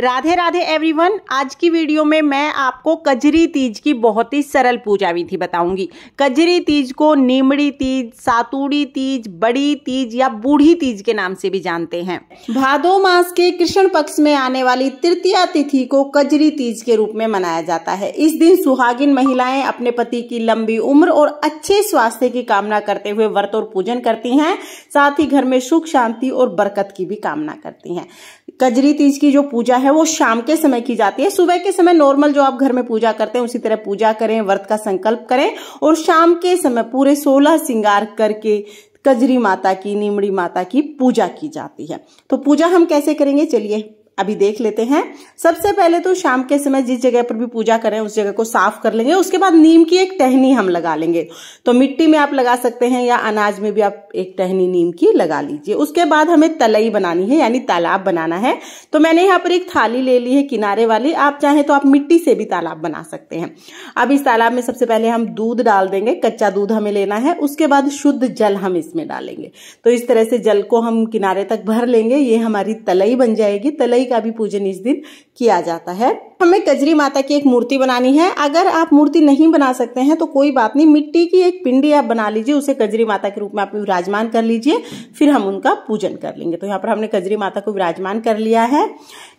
Radhe Radhe everyone आज की video में मैं आपको कजरी तीज की बहुत ही सरल पूजा विधि बताऊंगी कजरी तीज को नीमड़ी तीज सातुड़ी तीज बड़ी तीज या बूढ़ी तीज के नाम से भी जानते हैं भादो मास के कृष्ण पक्ष में आने वाली तृतीया तिथि को कजरी तीज के रूप में मनाया जाता है इस दिन सुहागिन महिलाएं अपने पति की लंबी उम्र और अच्छे स्वास्थ्य की कामना करते हुए व्रत और पूजन करती है साथ ही घर में सुख शांति और बरकत की भी कामना करती है कजरी तीज की जो पूजा है है वो शाम के समय की जाती है सुबह के समय नॉर्मल जो आप घर में पूजा करते हैं उसी तरह पूजा करें व्रत का संकल्प करें और शाम के समय पूरे सोलह श्रृंगार करके कजरी माता की नीमड़ी माता की पूजा की जाती है तो पूजा हम कैसे करेंगे चलिए अभी देख लेते हैं सबसे पहले तो शाम के समय जिस जगह पर भी पूजा करें उस जगह को साफ कर लेंगे उसके बाद नीम की एक टहनी हम लगा लेंगे तो मिट्टी में आप लगा सकते हैं या अनाज में भी आप एक टहनी नीम की लगा लीजिए उसके बाद हमें तलई बनानी है यानी तालाब बनाना है तो मैंने यहाँ पर एक थाली ले ली है किनारे वाली आप चाहें तो आप मिट्टी से भी तालाब बना सकते हैं अब इस तालाब में सबसे पहले हम दूध डाल देंगे कच्चा दूध हमें लेना है उसके बाद शुद्ध जल हम इसमें डालेंगे तो इस तरह से जल को हम किनारे तक भर लेंगे ये हमारी तलई बन जाएगी तलई का भी पूजन इस दिन किया जाता है हमें कजरी माता की एक मूर्ति बनानी है अगर आप मूर्ति नहीं बना सकते हैं तो कोई बात नहीं मिट्टी की एक पिंडी आप बना लीजिए उसे कजरी माता के रूप में आप विराजमान कर लीजिए फिर हम उनका पूजन कर लेंगे तो यहाँ पर हमने कजरी माता को विराजमान कर लिया है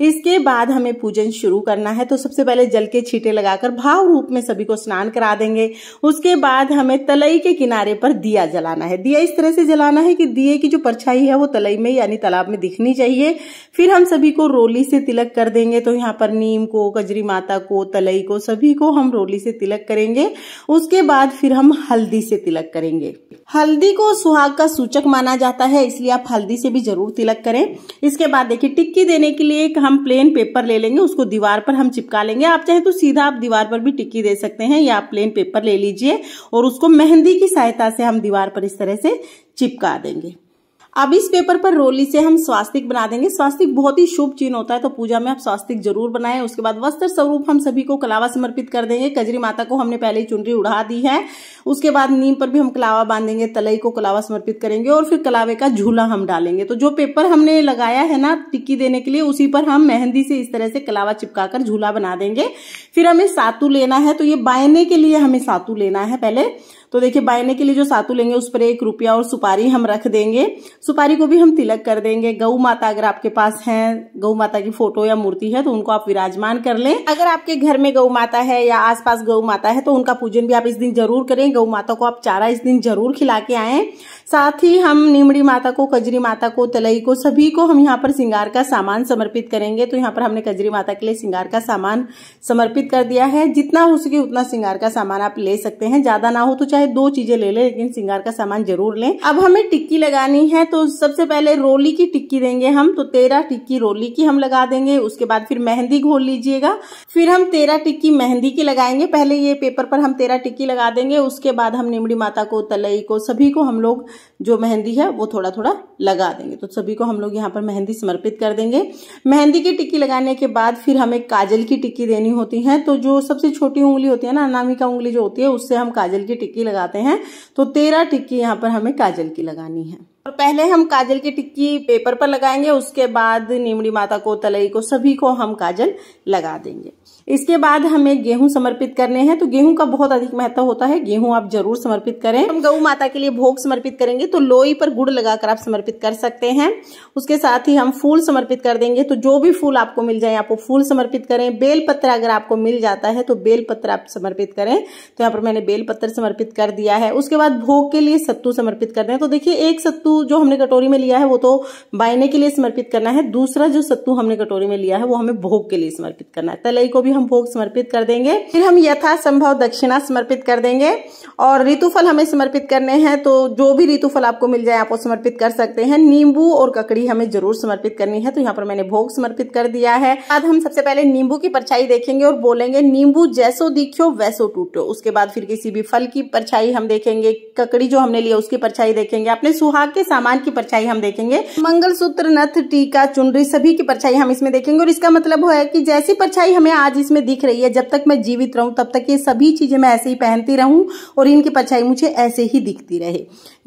इसके बाद हमें पूजन शुरू करना है तो सबसे पहले जल के छीटे लगाकर भाव रूप में सभी को स्नान करा देंगे उसके बाद हमें तलई के किनारे पर दिया जलाना है दिया इस तरह से जलाना है कि दिए की जो परछाई है वो तलई में यानी तालाब में दिखनी चाहिए फिर हम सभी को रोली से तिलक कर देंगे तो यहाँ पर नीम को कजरी माता को तलई को सभी को हम रोली से तिलक करेंगे उसके बाद फिर हम हल्दी से तिलक करेंगे हल्दी को सुहाग का सूचक माना जाता है इसलिए आप हल्दी से भी जरूर तिलक करें इसके बाद देखिए टिक्की देने के लिए एक हम प्लेन पेपर ले लेंगे उसको दीवार पर हम चिपका लेंगे आप चाहे तो सीधा आप दीवार पर भी टिक्की दे सकते हैं या आप प्लेन पेपर ले लीजिए और उसको मेहंदी की सहायता से हम दीवार पर इस तरह से चिपका देंगे अब इस पेपर पर रोली से हम स्वास्तिक बना देंगे स्वास्तिक बहुत ही शुभ चिन्ह होता है तो पूजा में आप स्वास्तिक जरूर बनाएं उसके बाद वस्त्र स्वरूप हम सभी को कलावा समर्पित कर देंगे कजरी माता को हमने पहले ही चुनरी उड़ा दी है उसके बाद नीम पर भी हम कलावा बांधेंगे तलई को कलावा समर्पित करेंगे और फिर कलावे का झूला हम डालेंगे तो जो पेपर हमने लगाया है ना टिक्की देने के लिए उसी पर हम मेहंदी से इस तरह से कलावा चिपका कर झूला बना देंगे फिर हमें सातू लेना है तो ये बायने के लिए हमें सातू लेना है पहले तो देखिए बायने के लिए जो सातु लेंगे उस पर एक रुपया और सुपारी हम रख देंगे सुपारी को भी हम तिलक कर देंगे गौ माता अगर आपके पास है गौ माता की फोटो या मूर्ति है तो उनको आप विराजमान कर लें अगर आपके घर में गौ माता है या पास गौ माता है तो उनका पूजन भी आप इस दिन जरूर करें गौ माता को आप चारा इस दिन जरूर खिला के आए साथ ही हम निमड़ी माता को कजरी माता को तलई को सभी को हम यहाँ पर श्रृंगार का सामान समर्पित करेंगे तो यहाँ पर हमने कजरी माता के लिए श्रृंगार का सामान समर्पित कर दिया है जितना हो सके उतना श्रृंगार का सामान आप ले सकते हैं ज्यादा ना हो तो चाहे दो चीजें ले लें लेकिन श्रृंगार का सामान जरूर लें अब हमें टिक्की लगानी है तो सबसे पहले रोली की टिक्की देंगे हम तो तेरह टिक्की रोली की हम लगा देंगे उसके बाद फिर मेहंदी घोल लीजिएगा फिर हम तेरह टिक्की मेहंदी की लगाएंगे पहले ये पेपर पर हम तेरह टिक्की लगा देंगे उसके बाद हम निमड़ी माता को तलई को सभी को हम लोग जो मेहंदी है वो थोड़ा थोड़ा लगा देंगे तो सभी को हम लोग यहाँ पर मेहंदी समर्पित कर देंगे मेहंदी की टिक्की लगाने के बाद फिर हमें काजल की टिक्की देनी होती है तो जो सबसे छोटी उंगली होती है ना अनामिका उंगली जो होती है उससे हम काजल की टिक्की लगाते हैं तो तेरह टिक्की यहाँ पर हमें काजल की लगानी है और पहले हम काजल की टिक्की पेपर पर लगाएंगे उसके बाद नीमड़ी माता को तलई को सभी को हम काजल लगा देंगे इसके बाद हमें गेहूं समर्पित करने हैं तो गेहूं का बहुत अधिक महत्व होता है गेहूं आप जरूर समर्पित करें हम गऊ माता के लिए भोग समर्पित करेंगे तो लोई पर गुड़ लगाकर आप समर्पित कर सकते हैं उसके साथ ही हम फूल समर्पित कर देंगे तो जो भी फूल आपको मिल जाए आपको फूल समर्पित करें बेलपत्र अगर आपको मिल जाता है तो बेलपत्र आप समर्पित करें तो यहाँ पर मैंने बेलपत्र समर्पित कर दिया है उसके बाद भोग के लिए सत्तू समर्पित कर दें तो देखिए एक सत्तू सत्तू जो हमने कटोरी में लिया है वो तो बायने के लिए समर्पित करना है दूसरा जो सत्तू हमने कटोरी में लिया है वो हमें भोग के लिए समर्पित करना है तलई को भी हम भोग समर्पित कर देंगे फिर हम यथासंभव दक्षिणा समर्पित कर देंगे और ऋतुफल हमें समर्पित करने हैं तो जो भी ऋतुफल आपको मिल जाए आप वो समर्पित कर सकते हैं नींबू और ककड़ी हमें जरूर समर्पित करनी है तो यहाँ पर मैंने भोग समर्पित कर दिया है आज हम सबसे पहले नींबू की परछाई देखेंगे और बोलेंगे नींबू जैसो दिखो वैसो टूटो उसके बाद फिर किसी भी फल की परछाई हम देखेंगे ककड़ी जो हमने लिया उसकी परछाई देखेंगे अपने सुहाग के सामान की परछाई हम देखेंगे मंगलसूत्र नथ टीका चुनरी सभी की परछाई हम इसमें देखेंगे और इसका मतलब है कि जैसी परछाई हमें आज इसमें दिख रही है जब तक मैं जीवित रहूं तब तक ये सभी चीजें मैं ऐसे ही पहनती रहूं और इनकी परछाई मुझे ऐसे ही दिखती रहे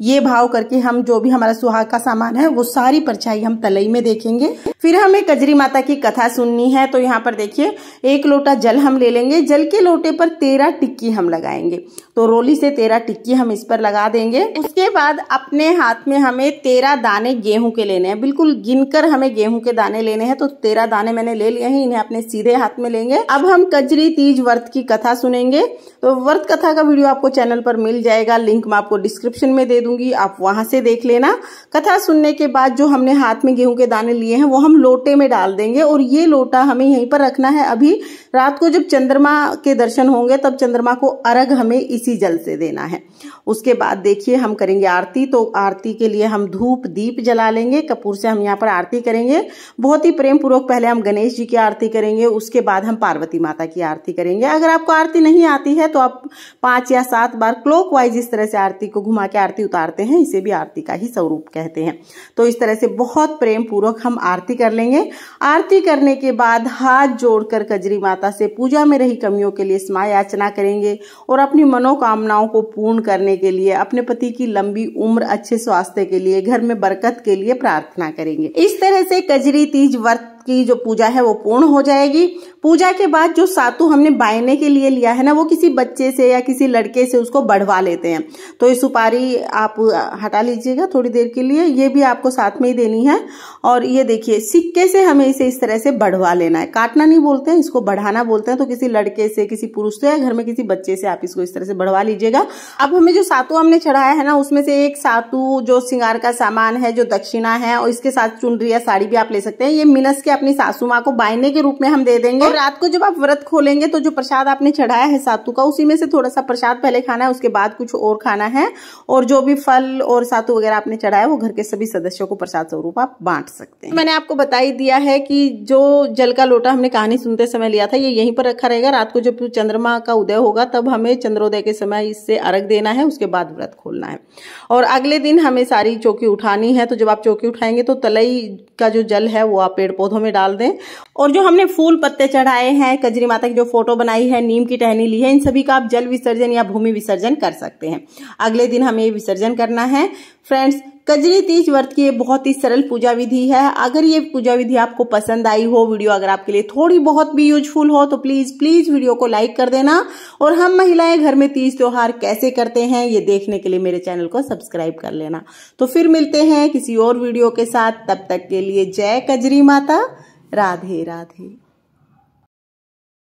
ये भाव करके हम जो भी हमारा सुहाग का सामान है वो सारी परछाई हम तलई में देखेंगे फिर हमें कजरी माता की कथा सुननी है तो यहाँ पर देखिए एक लोटा जल हम ले लेंगे जल के लोटे पर तेरह टिक्की हम लगाएंगे तो रोली से तेरह टिक्की हम इस पर लगा देंगे उसके बाद अपने हाथ में हमें तेरह दाने गेहूं के लेने हैं बिल्कुल गिनकर हमें गेहूं के दाने लेने हैं तो तेरह दाने मैंने ले लिए हैं इन्हें अपने सीधे हाथ में लेंगे अब हम कजरी तीज व्रत की कथा सुनेंगे तो व्रत कथा का वीडियो आपको चैनल पर मिल जाएगा लिंक मैं आपको डिस्क्रिप्शन में दे दूंगी आप वहां से देख लेना कथा सुनने के बाद जो हमने हाथ में गेहूं के दाने लिए हैं वो हम लोटे में डाल देंगे और ये लोटा हमें यहीं पर रखना है अभी रात को जब चंद्रमा के दर्शन होंगे तब चंद्रमा को अर्घ हमें इसी जल से देना है उसके बाद देखिए हम करेंगे आरती तो आरती के लिए हम धूप दीप जला लेंगे कपूर से हम यहाँ पर आरती करेंगे बहुत ही प्रेम पूर्वक पहले हम गणेश जी की आरती करेंगे उसके बाद हम पार्वती माता की आरती करेंगे अगर आपको आरती नहीं आती है तो आप पांच या सात बार क्लॉक वाइज इस तरह से आरती को घुमा के आरती उतारते हैं इसे भी आरती का ही स्वरूप कहते हैं तो इस तरह से बहुत प्रेम पूर्वक हम आरती कर लेंगे आरती करने के बाद हाथ जोड़कर कजरी माता माता से पूजा में रही कमियों के लिए क्षमा याचना करेंगे और अपनी मनोकामनाओं को पूर्ण करने के लिए अपने पति की लंबी उम्र अच्छे स्वास्थ्य के लिए घर में बरकत के लिए प्रार्थना करेंगे इस तरह से कजरी तीज व्रत की जो पूजा है वो पूर्ण हो जाएगी पूजा के बाद जो सातु हमने बायने के लिए लिया है ना वो किसी बच्चे से या किसी लड़के से उसको बढ़वा लेते हैं तो ये सुपारी आप हटा लीजिएगा थोड़ी देर के लिए ये भी आपको साथ में ही देनी है और ये देखिए सिक्के से हमें इसे इस तरह से बढ़वा लेना है काटना नहीं बोलते हैं इसको बढ़ाना बोलते हैं तो किसी लड़के से किसी पुरुष से या घर में किसी बच्चे से आप इसको इस तरह से बढ़वा लीजिएगा अब हमें जो सातु हमने चढ़ाया है ना उसमें से एक सातु जो सिंगार का सामान है जो दक्षिणा है और इसके साथ चुनरी या साड़ी भी आप ले सकते हैं ये मिनस के करके अपनी सासू माँ को बायने के रूप में हम दे देंगे और रात को जब आप व्रत खोलेंगे तो जो प्रसाद आपने चढ़ाया है सातु का उसी में से थोड़ा सा प्रसाद पहले खाना है उसके बाद कुछ और खाना है और जो भी फल और सातु वगैरह आपने चढ़ाया है वो घर के सभी सदस्यों को प्रसाद स्वरूप आप बांट सकते हैं मैंने आपको बता ही दिया है कि जो जल का लोटा हमने कहानी सुनते समय लिया था ये यहीं पर रखा रहेगा रात को जब चंद्रमा का उदय होगा तब हमें चंद्रोदय के समय इससे अर्घ देना है उसके बाद व्रत खोलना है और अगले दिन हमें सारी चौकी उठानी है तो जब आप चौकी उठाएंगे तो तलई का जो जल है वो आप पेड़ पौधों में डाल दें और जो हमने फूल पत्ते चढ़ाए हैं कजरी माता की जो फोटो बनाई है नीम की टहनी ली है इन सभी का आप जल विसर्जन या भूमि विसर्जन कर सकते हैं अगले दिन हमें विसर्जन करना है फ्रेंड्स कजरी तीज व्रत की बहुत ही सरल पूजा विधि है अगर ये पूजा विधि आपको पसंद आई हो वीडियो अगर आपके लिए थोड़ी बहुत भी यूजफुल हो तो प्लीज प्लीज वीडियो को लाइक कर देना और हम महिलाएं घर में तीज त्योहार कैसे करते हैं ये देखने के लिए मेरे चैनल को सब्सक्राइब कर लेना तो फिर मिलते हैं किसी और वीडियो के साथ तब तक के लिए जय कजरी माता राधे राधे